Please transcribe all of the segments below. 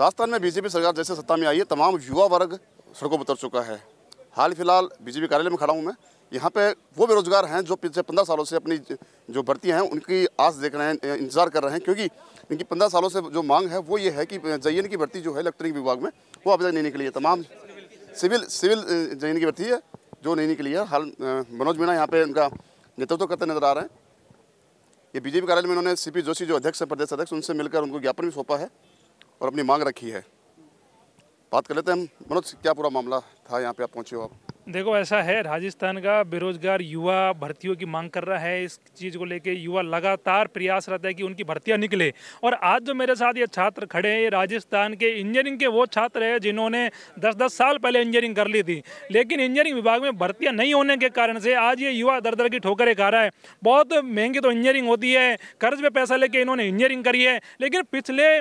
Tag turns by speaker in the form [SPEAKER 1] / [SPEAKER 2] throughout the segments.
[SPEAKER 1] राजस्थान में बीजेपी सरकार जैसे सत्ता में आई है तमाम युवा वर्ग सड़कों पर उतर चुका है हाल फिलहाल बीजेपी कार्यालय में खड़ा हूँ मैं यहाँ पे वो बेरोजगार हैं जो पिछले पंद्रह सालों से अपनी जो भर्तियाँ हैं उनकी आस देख रहे हैं इंतजार कर रहे हैं क्योंकि इनकी पंद्रह सालों से जो मांग है वो ये है कि जयन की भर्ती जो है इलेक्ट्रॉनिक विभाग में वो अभी तक नहीं निकली है तमाम सिविल सिविल जयन की भर्ती है जो नहीं निकली है हाल मनोज मीणा यहाँ पे उनका नेतृत्व करते नजर आ रहे हैं ये बीजेपी कार्यालय में उन्होंने सी जोशी जो अध्यक्ष है प्रदेश अध्यक्ष उनसे मिलकर उनको ज्ञापन भी सौंपा है और अपनी मांग रखी है बात कर लेते हैं हम मनोज क्या पूरा मामला था यहाँ पे आप पहुँचे हो आप
[SPEAKER 2] देखो ऐसा है राजस्थान का बेरोजगार युवा भर्तियों की मांग कर रहा है इस चीज़ को लेके युवा लगातार प्रयास रहता है कि उनकी भर्तियां निकले और आज जो मेरे साथ ये छात्र खड़े हैं ये राजस्थान के इंजीनियरिंग के वो छात्र हैं जिन्होंने 10-10 साल पहले इंजीनियरिंग कर ली थी लेकिन इंजीनियरिंग विभाग में भर्तियाँ नहीं होने के कारण से आज ये युवा दर दर की ठोकरें खा रहा है बहुत महंगी तो इंजीनियरिंग होती है कर्ज पर पैसा लेके इन्होंने इंजीनियरिंग करी है लेकिन पिछले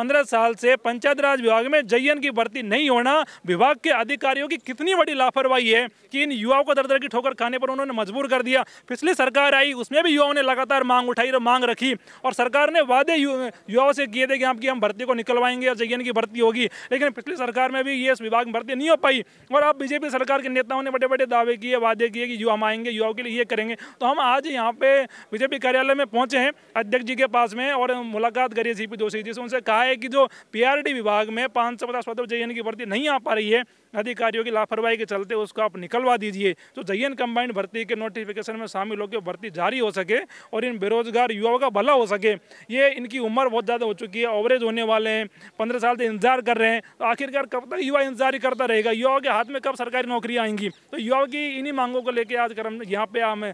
[SPEAKER 2] पंद्रह साल से पंचायत राज विभाग में जयन की भर्ती नहीं होना विभाग के अधिकारियों की कितनी बड़ी लापरवाही पाई है कि इन युवाओं को दर दर की ठोकर खाने पर उन्होंने मजबूर कर दिया पिछली सरकार आई उसमें भी युवाओं ने लगातार मांग उठाई और मांग रखी और सरकार ने वादे युवाओं से किए थे कि आपकी हम भर्ती को निकलवाएंगे और जे की भर्ती होगी लेकिन पिछली सरकार में भी ये इस विभाग में भर्ती नहीं हो पाई और अब बीजेपी सरकार के नेताओं ने बड़े बड़े दावे किए वादे किए कि युवा आएंगे युवाओं के लिए ये करेंगे तो हम आज यहाँ पे बीजेपी कार्यालय में पहुंचे हैं अध्यक्ष जी के पास में और मुलाकात करी सी पी जोशी जी से उनसे कहा है कि जो पी विभाग में पाँच सौ पचास पदों जे की भर्ती नहीं आ पा रही है अधिकारियों की लापरवाही के चलते उस उसको आप निकलवा दीजिए तो जयन कंबाइंड भर्ती के नोटिफिकेशन में शामिल होकर भर्ती जारी हो सके और इन बेरोजगार युवाओं का भला हो सके ये इनकी उम्र बहुत ज़्यादा हो चुकी है ओवरेज होने वाले हैं पंद्रह साल से इंतजार कर रहे हैं तो आखिरकार कब तक युवा इंतजार ही करता रहेगा युवाओं के हाथ में कब सरकारी नौकरियाँ आएंगी तो युवाओं की इन्हीं मांगों को लेकर आज कर हम यहाँ पे हम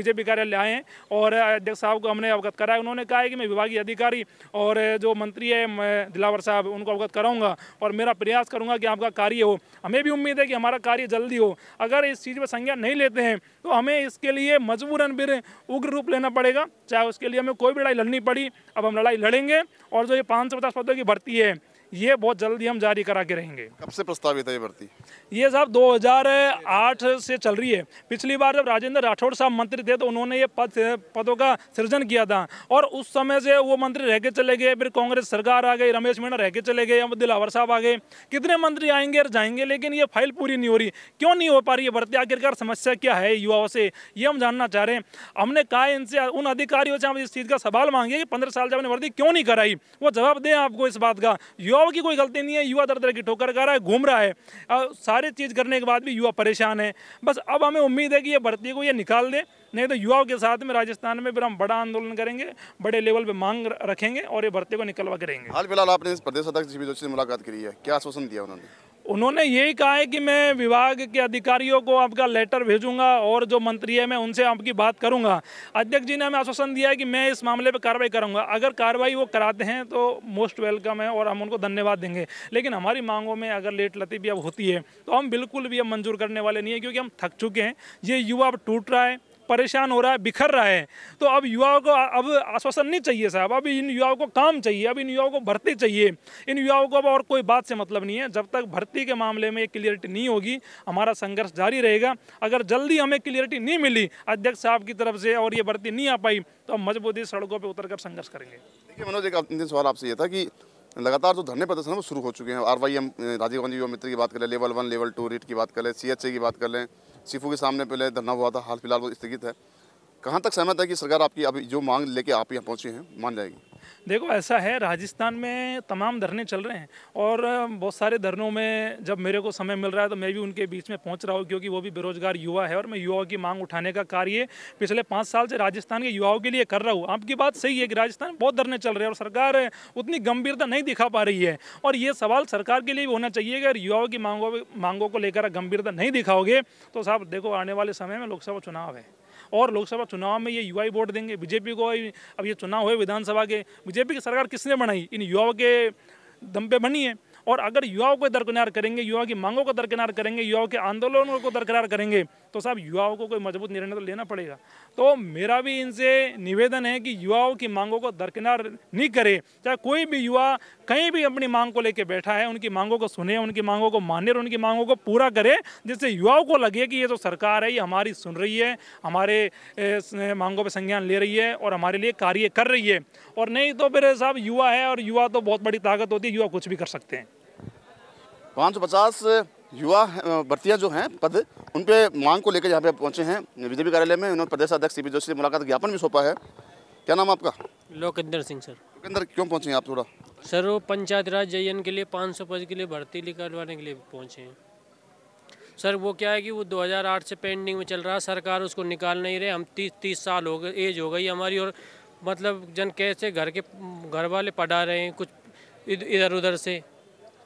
[SPEAKER 2] बीजेपी कार्यालय आए और अध्यक्ष साहब को हमने अवगत कराया उन्होंने कहा है कि मैं विभागीय अधिकारी और जो मंत्री है दिलावर साहब उनको अवगत कराऊंगा और मेरा प्रयास करूंगा कि आपका कार्य हो हमें भी उम्मीद है कि हमारा कार्य जल्दी होती हो अगर इस चीज़ पर संज्ञा नहीं लेते हैं तो हमें इसके लिए मजबूरन फिर उग्र रूप लेना पड़ेगा चाहे उसके लिए हमें कोई भी लड़ाई लड़नी पड़ी अब हम लड़ाई लड़ेंगे और जो ये पाँच सौ पचास पदों की भर्ती है ये बहुत जल्दी हम जारी करा के रहेंगे कब से
[SPEAKER 1] प्रस्तावित है ये भर्ती
[SPEAKER 2] ये साहब 2008 से चल रही है पिछली बार जब राजेंद्र राठौड़ साहब मंत्री थे तो उन्होंने ये पद पदों का सृजन किया था और उस समय से वो मंत्री रह के चले गए फिर कांग्रेस सरकार आ गई रमेश मीणा रह के चले गए दिलावर साहब आ गए कितने मंत्री आएंगे और जाएंगे लेकिन ये फाइल पूरी नहीं हो रही क्यों नहीं हो पा रही है भर्ती आखिरकार समस्या क्या है युवाओं से ये हम जानना चाह रहे हैं हमने कहा इनसे उन अधिकारियों से हम इस चीज़ का सवाल मांगे कि पंद्रह साल से आपने भर्ती क्यों नहीं कराई वो जवाब दें आपको इस बात का युवा युवाओं की कोई गलती नहीं है युवा दर दर की ठोकर कर रहा है घूम रहा है सारी चीज़ करने के बाद भी युवा परेशान है बस अब हमें उम्मीद है कि ये भर्ती को ये निकाल दें नहीं तो युवाओं के साथ में राजस्थान में फिर हम बड़ा आंदोलन करेंगे बड़े लेवल पे मांग रखेंगे और ये भर्ती को निकलवा करेंगे
[SPEAKER 1] हाल फिलहाल आपने प्रदेश अध्यक्ष जी जोशी से मुलाकात करी है क्या आश्वासन दिया उन्होंने
[SPEAKER 2] उन्होंने यही कहा है कि मैं विभाग के अधिकारियों को आपका लेटर भेजूंगा और जो मंत्री है मैं उनसे आपकी बात करूंगा अध्यक्ष जी ने हमें आश्वासन दिया है कि मैं इस मामले पर कार्रवाई करूंगा अगर कार्रवाई वो कराते हैं तो मोस्ट वेलकम है और हम उनको धन्यवाद देंगे लेकिन हमारी मांगों में अगर लेट लतीफ़ी अब होती है तो हम बिल्कुल भी अब मंजूर करने वाले नहीं है क्योंकि हम थक चुके हैं ये युवा अब टूट रहा है परेशान हो रहा है बिखर रहा है तो अब युवाओं को अब आश्वासन नहीं चाहिए साहब अब इन युवाओं को काम चाहिए अब इन युवाओं को भर्ती चाहिए इन युवाओं को अब और कोई बात से मतलब नहीं है जब तक भर्ती के मामले में क्लियरिटी नहीं होगी हमारा संघर्ष जारी रहेगा अगर जल्दी हमें क्लियरिटी नहीं मिली अध्यक्ष साहब की तरफ से और ये भर्ती नहीं आ पाई तो हम मजबूती सड़कों पर उतर कर संघर्ष करेंगे
[SPEAKER 1] देखिए मनोज एक सवाल आपसे ये था कि लगातार जो धरने प्रदर्शन वो शुरू हो चुके हैं R Y M Rajiv Gandhi Yuva Mitra की बात करें level one level two REET की बात करें सी एच ए की बात कर लें सिफू के सामने पहले धरना हुआ था हाल फिलहाल वो स्थगित है कहाँ तक सहमत है कि सरकार आपकी अभी जो मांग लेके आप यहाँ पहुँचे हैं मान जाएगी
[SPEAKER 2] देखो ऐसा है राजस्थान में तमाम धरने चल रहे हैं और बहुत सारे धरनों में जब मेरे को समय मिल रहा है तो मैं भी उनके बीच में पहुंच रहा हूँ क्योंकि वो भी बेरोजगार युवा है और मैं युवाओं की मांग उठाने का कार्य पिछले पाँच साल से राजस्थान के युवाओं के लिए कर रहा हूँ आपकी बात सही है कि राजस्थान बहुत धरने चल रहे हैं और सरकार उतनी गंभीरता नहीं दिखा पा रही है और ये सवाल सरकार के लिए भी होना चाहिए अगर युवाओं की मांगों मांगों को लेकर गंभीरता नहीं दिखाओगे तो साहब देखो आने वाले समय में लोकसभा चुनाव है और लोकसभा चुनाव में ये युवा वोट देंगे बीजेपी को अब ये चुनाव हुए विधानसभा के बीजेपी की सरकार किसने बनाई इन युवाओं के दम पे बनी है और अगर युवाओं को दरकिनार करेंगे युवाओं की मांगों को दरकिनार करेंगे युवाओं के आंदोलनों को दरकिनार करेंगे तो साहब युवाओं को कोई मजबूत निर्णय तो लेना पड़ेगा तो मेरा भी इनसे निवेदन है कि युवाओं की मांगों को दरकिनार नहीं करे चाहे कोई भी युवा कहीं भी अपनी मांग को लेकर बैठा है उनकी मांगों को सुने उनकी मांगों को माने और उनकी मांगों को पूरा करे जिससे युवाओं को लगे कि ये जो सरकार है ये हमारी सुन रही है हमारे मांगों पर संज्ञान ले रही है और हमारे लिए कार्य कर रही है और नहीं तो फिर साहब युवा है और युवा तो बहुत बड़ी ताकत होती है युवा कुछ भी कर सकते हैं
[SPEAKER 1] पाँच युवा भर्तियाँ जो हैं पद उन पर मांग को लेकर यहाँ पे पहुंचे हैं बीजेपी कार्यालय में उन्होंने प्रदेश अध्यक्ष सी जोशी से मुलाकात ज्ञापन भी सौंपा है क्या नाम आपका लोकेंद्र सिंह सर लोकेंद्र क्यों पहुँचे हैं आप थोड़ा सर
[SPEAKER 3] वो पंचायत राज जयन के लिए 500 पद के लिए भर्ती निकलवाने के लिए पहुँचे हैं सर वो क्या है कि वो 2008 से पेंडिंग में चल रहा सरकार उसको निकाल नहीं रहे हम तीस तीस साल हो गए एज हो गई हमारी और मतलब जन कैसे घर के घर वाले पढ़ा रहे हैं कुछ इधर उधर से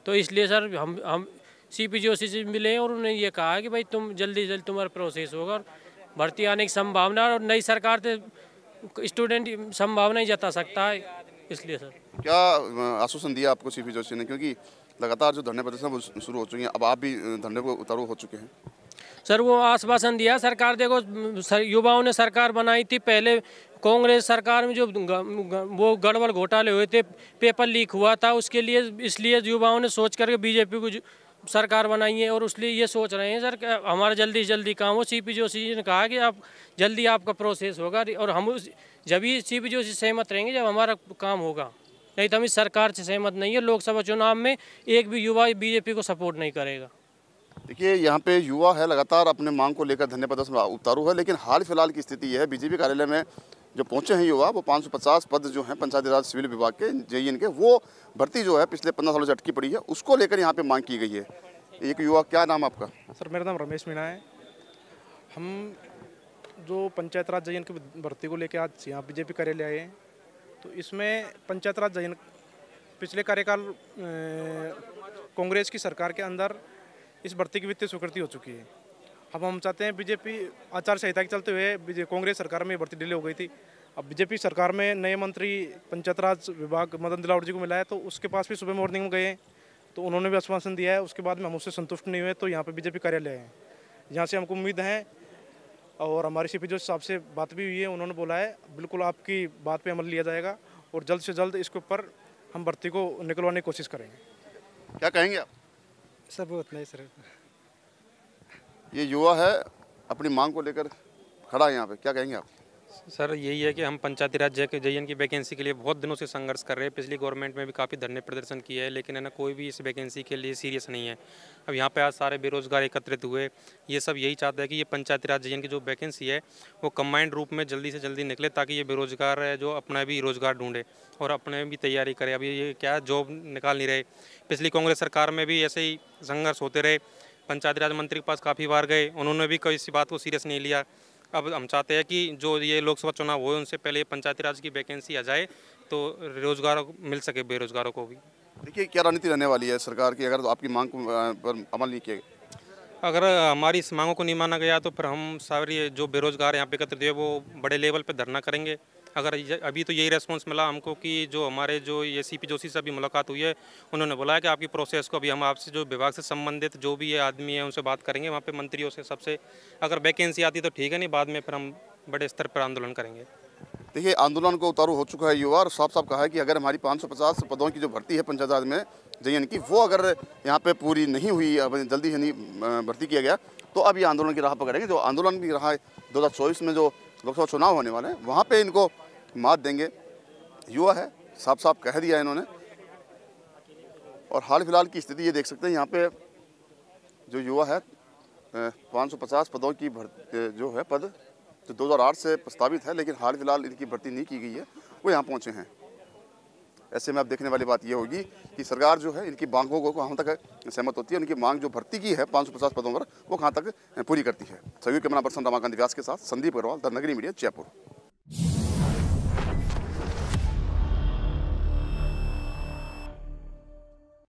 [SPEAKER 3] तो इसलिए सर हम हम सी पी जी से मिले और उन्होंने ये कहा कि भाई तुम जल्दी जल्दी तुम्हारा प्रोसेस होगा और भर्ती आने की संभावना और नई सरकार से स्टूडेंट संभावना ही जता सकता है इसलिए सर
[SPEAKER 1] क्या आश्वासन दिया आपको सी जोशी ने क्योंकि लगातार जो धरने प्रदर्शन शुरू हो चुके हैं अब आप भी धरने को उतारू हो चुके हैं
[SPEAKER 3] सर वो आश्वासन दिया सरकार देखो सर, युवाओं ने सरकार बनाई थी पहले कांग्रेस सरकार में जो ग, ग, वो गड़बड़ घोटाले हुए थे पेपर लीक हुआ था उसके लिए इसलिए युवाओं ने सोच करके बीजेपी को सरकार बनाई है और उसलिए ये सोच रहे हैं सर हमारा जल्दी से जल्दी काम हो सी पी जोशी जी ने कहा कि आप जल्दी आपका प्रोसेस होगा और हम जब ही सी पी जोशी सहमत रहेंगे जब हमारा काम होगा नहीं तो हम इस सरकार से सहमत नहीं है लोकसभा चुनाव में एक भी युवा बीजेपी को सपोर्ट नहीं करेगा
[SPEAKER 1] देखिए यहाँ पे युवा है लगातार अपने मांग को लेकर धन्यवाद उतारू है लेकिन हाल फिलहाल की स्थिति यह है बीजेपी कार्यालय में जो पहुंचे हैं युवा वो 550 पद जो हैं पंचायती राज सिविल विभाग के जे के वो भर्ती जो है पिछले पंद्रह सालों से अटकी पड़ी है उसको लेकर यहाँ पे मांग की गई है एक युवा क्या नाम आपका
[SPEAKER 2] सर मेरा नाम रमेश मीणा है हम जो पंचायत राज जयन की भर्ती को लेकर आज यहाँ बीजेपी कार्यालय आए हैं तो इसमें पंचायत राज जयन पिछले कार्यकाल कांग्रेस की सरकार के अंदर इस भर्ती की वित्तीय स्वीकृति हो चुकी है अब हम चाहते हैं बीजेपी आचार संहिता के चलते हुए कांग्रेस सरकार में भर्ती डिले हो गई थी अब बीजेपी सरकार में नए मंत्री पंचायत राज विभाग मदन दिलावर जी को मिला है तो उसके पास भी सुबह मॉर्निंग में गए तो उन्होंने भी आश्वासन दिया है उसके बाद में हम उससे संतुष्ट नहीं हुए तो यहाँ पर बीजेपी कार्यालय है यहाँ से हमको उम्मीद है और हमारे सी पी साहब से बात भी हुई है उन्होंने बोला है बिल्कुल आपकी बात पर अमल लिया जाएगा और जल्द से जल्द इसके ऊपर हम भर्ती को निकलवाने की कोशिश करेंगे क्या कहेंगे आप सब बहुत नहीं सर
[SPEAKER 1] ये युवा है अपनी मांग को लेकर खड़ा है यहाँ पे क्या कहेंगे आप
[SPEAKER 4] सर यही है कि हम पंचायती राज जय जे की वैकेंसी के लिए बहुत दिनों से संघर्ष कर रहे हैं पिछली गवर्नमेंट में भी काफ़ी धरने प्रदर्शन किए हैं लेकिन है ना कोई भी इस वैकेंसी के लिए सीरियस नहीं है अब यहाँ पे आज सारे बेरोजगार एकत्रित हुए ये सब यही चाहते हैं कि ये पंचायती राज जे की जो वैकेंसी है वो कम्बाइंड रूप में जल्दी से जल्दी निकले ताकि ये बेरोजगार है जो अपना भी रोजगार ढूंढे और अपने भी तैयारी करे अभी ये क्या जॉब निकाल नहीं रहे पिछली कांग्रेस सरकार में भी ऐसे ही संघर्ष होते रहे पंचायती राज मंत्री के पास काफ़ी बार गए उन्होंने भी कोई इसी बात को सीरियस नहीं लिया अब हम चाहते हैं कि जो ये लोकसभा चुनाव हो उनसे पहले पंचायती राज की वैकेंसी आ जाए तो रोजगार मिल सके बेरोजगारों को भी
[SPEAKER 1] देखिए क्या रणनीति रहने वाली है सरकार की अगर तो आपकी मांग पर अमल नहीं किया अगर
[SPEAKER 4] हमारी इस मांगों को नहीं माना गया तो फिर हम सारी जो बेरोजगार यहाँ पे एकत्र हुए वो बड़े लेवल पर धरना करेंगे अगर अभी तो यही रेस्पॉन्स मिला हमको कि जो हमारे जो ये सी पी जोशी से अभी मुलाकात हुई है उन्होंने बोला है कि आपकी प्रोसेस को अभी हम आपसे जो विभाग से संबंधित जो भी ये आदमी है उनसे बात करेंगे वहाँ पर मंत्रियों से सबसे अगर वैकेंसी आती तो ठीक है नहीं बाद में फिर हम बड़े स्तर पर आंदोलन करेंगे
[SPEAKER 1] देखिए आंदोलन को उतारू हो चुका है युवा और साफ साफ कहा है कि अगर हमारी 550 पदों की जो भर्ती है पंचायत राज में जयन की वो अगर यहाँ पे पूरी नहीं हुई जल्दी ही नहीं भर्ती किया गया तो अब ये आंदोलन की राह पकड़ेंगे जो आंदोलन की राह दो में जो लोकसभा चुनाव होने वाले हैं वहाँ पे इनको मात देंगे युवा है साफ साफ कह दिया इन्होंने और हाल फिलहाल की स्थिति ये देख सकते हैं यहाँ पे जो युवा है 550 पदों की भर्ती जो है पद जो 2008 से प्रस्तावित है लेकिन हाल फिलहाल इनकी भर्ती नहीं की गई है वो यहाँ पहुँचे हैं ऐसे में आप देखने वाली बात ये होगी कि सरकार जो है इनकी मांगों को कहाँ तक सहमत होती है उनकी मांग जो भर्ती की है पाँच पदों पर वो कहाँ तक पूरी करती है सहयोग कैमरा पर्सन रमाकांत विकास के साथ संदीप अग्रवाल द नगरी मीडिया जयपुर